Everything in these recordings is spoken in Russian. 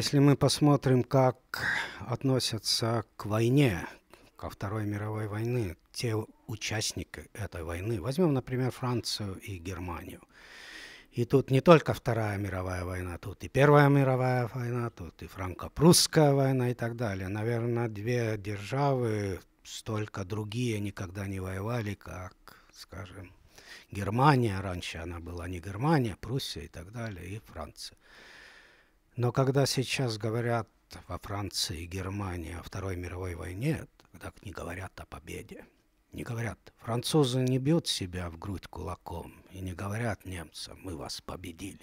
Если мы посмотрим, как относятся к войне, ко Второй мировой войны, те участники этой войны, возьмем, например, Францию и Германию. И тут не только Вторая мировая война, тут и Первая мировая война, тут и франко-прусская война и так далее. Наверное, две державы столько другие никогда не воевали, как, скажем, Германия. Раньше она была не Германия, Пруссия и так далее, и Франция. Но когда сейчас говорят во Франции и Германии о Второй мировой войне, так не говорят о победе. Не говорят, французы не бьют себя в грудь кулаком и не говорят немцам, мы вас победили.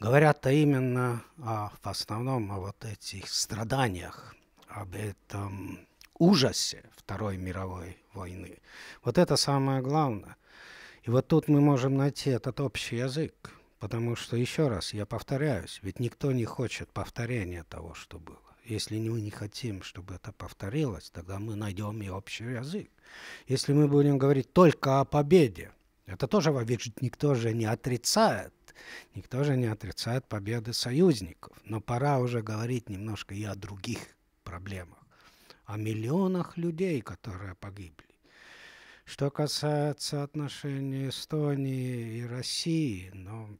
Говорят-то именно о, в основном о вот этих страданиях, об этом ужасе Второй мировой войны. Вот это самое главное. И вот тут мы можем найти этот общий язык. Потому что, еще раз, я повторяюсь, ведь никто не хочет повторения того, что было. Если мы не хотим, чтобы это повторилось, тогда мы найдем и общий язык. Если мы будем говорить только о победе, это тоже, ведь никто же не отрицает, никто же не отрицает победы союзников. Но пора уже говорить немножко и о других проблемах, о миллионах людей, которые погибли. Что касается отношений Эстонии и России, ну,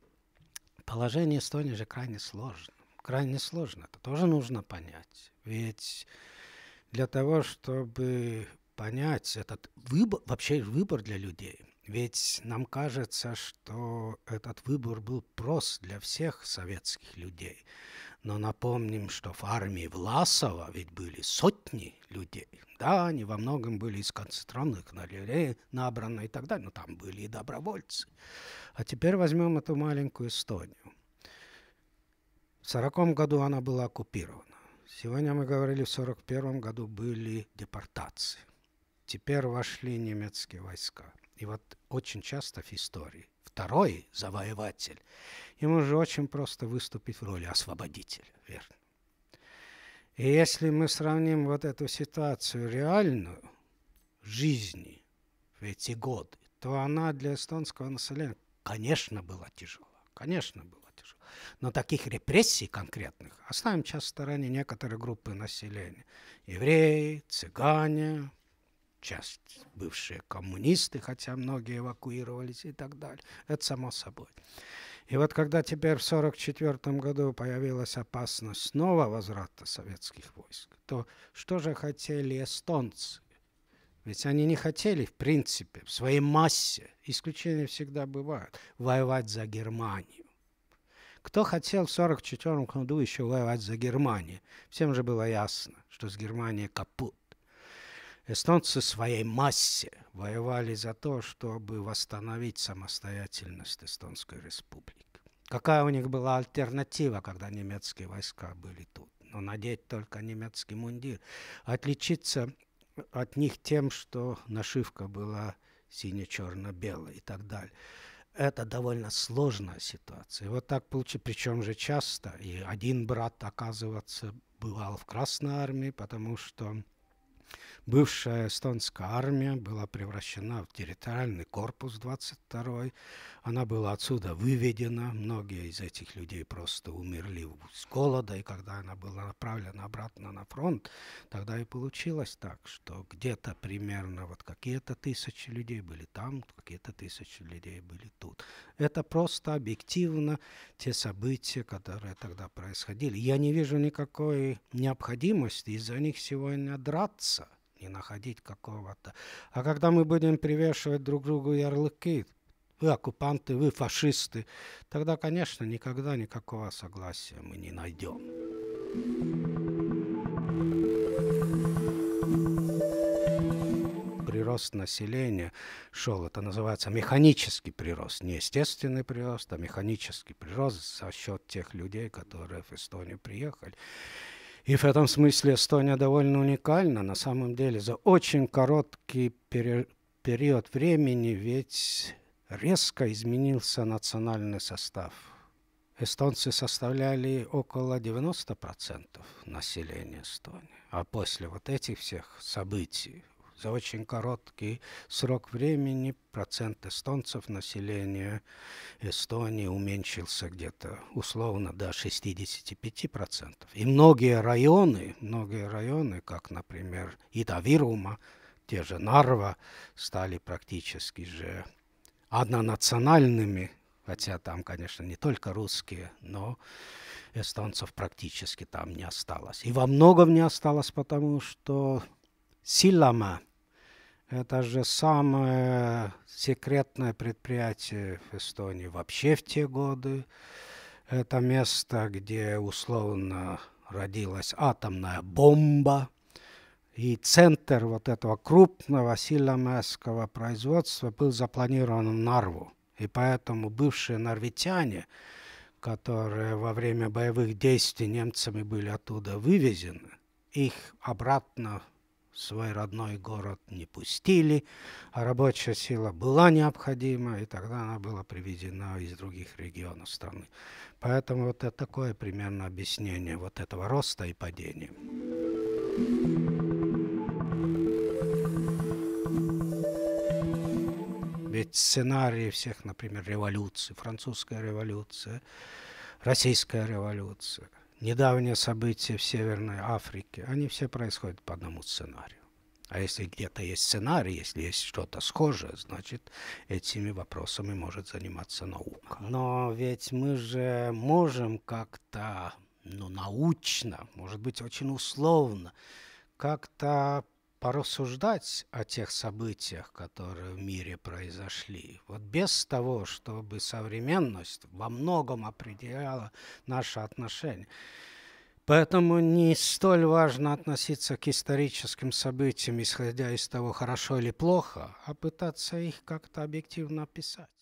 Положение Эстонии же крайне сложно. Крайне сложно. Это тоже нужно понять. Ведь для того, чтобы понять этот выбор, вообще выбор для людей, ведь нам кажется, что этот выбор был прост для всех советских людей. Но напомним, что в армии Власова ведь были сотни людей. Да, они во многом были из концентрационных лагерей набраны и так далее, но там были и добровольцы. А теперь возьмем эту маленькую Эстонию. В 1940 году она была оккупирована. Сегодня мы говорили, в 1941 году были депортации. Теперь вошли немецкие войска – и вот очень часто в истории второй завоеватель, ему же очень просто выступить в роли освободителя, верно? И если мы сравним вот эту ситуацию реальную жизни в эти годы, то она для эстонского населения, конечно, была тяжела. Конечно, была тяжела. Но таких репрессий конкретных оставим сейчас в стороне некоторые группы населения. Евреи, цыгане, часть бывшие коммунисты, хотя многие эвакуировались и так далее. Это само собой. И вот когда теперь в 1944 году появилась опасность снова возврата советских войск, то что же хотели эстонцы? Ведь они не хотели, в принципе, в своей массе, исключения всегда бывают, воевать за Германию. Кто хотел в 1944 году еще воевать за Германию? Всем же было ясно, что с Германией капут. Эстонцы своей массе воевали за то, чтобы восстановить самостоятельность Эстонской республики. Какая у них была альтернатива, когда немецкие войска были тут? Но надеть только немецкий мундир. Отличиться от них тем, что нашивка была сине-черно-белая и так далее. Это довольно сложная ситуация. Вот так получилось, причем же часто. И один брат, оказывается, бывал в Красной армии, потому что Бывшая эстонская армия была превращена в территориальный корпус 22-й. Она была отсюда выведена. Многие из этих людей просто умерли с голода. И когда она была направлена обратно на фронт, тогда и получилось так, что где-то примерно вот какие-то тысячи людей были там, какие-то тысячи людей были тут. Это просто объективно те события, которые тогда происходили. Я не вижу никакой необходимости из-за них сегодня драться не находить какого-то. А когда мы будем привешивать друг другу ярлыки, вы оккупанты, вы фашисты, тогда, конечно, никогда никакого согласия мы не найдем. Прирост населения шел, это называется механический прирост, не естественный прирост, а механический прирост за счет тех людей, которые в Эстонию приехали. И в этом смысле Эстония довольно уникальна, на самом деле, за очень короткий период времени, ведь резко изменился национальный состав. Эстонцы составляли около 90% населения Эстонии. А после вот этих всех событий, за очень короткий срок времени процент эстонцев населения Эстонии уменьшился где-то условно до 65%. И многие районы, многие районы, как, например, Идавирума, те же Нарва, стали практически же однонациональными, хотя там, конечно, не только русские, но эстонцев практически там не осталось. И во многом не осталось, потому что силама это же самое секретное предприятие в Эстонии вообще в те годы. Это место, где условно родилась атомная бомба. И центр вот этого крупного сильноморского производства был запланирован в Нарву. И поэтому бывшие норвитяне, которые во время боевых действий немцами были оттуда вывезены, их обратно свой родной город не пустили, а рабочая сила была необходима, и тогда она была приведена из других регионов страны. Поэтому вот это такое примерно объяснение вот этого роста и падения. Ведь сценарии всех, например, революций, французская революция, российская революция – недавние события в Северной Африке, они все происходят по одному сценарию. А если где-то есть сценарий, если есть что-то схожее, значит, этими вопросами может заниматься наука. Но ведь мы же можем как-то, ну, научно, может быть, очень условно, как-то порассуждать о тех событиях, которые в мире произошли. Вот без того, чтобы современность во многом определяла наши отношения. Поэтому не столь важно относиться к историческим событиям, исходя из того, хорошо или плохо, а пытаться их как-то объективно описать.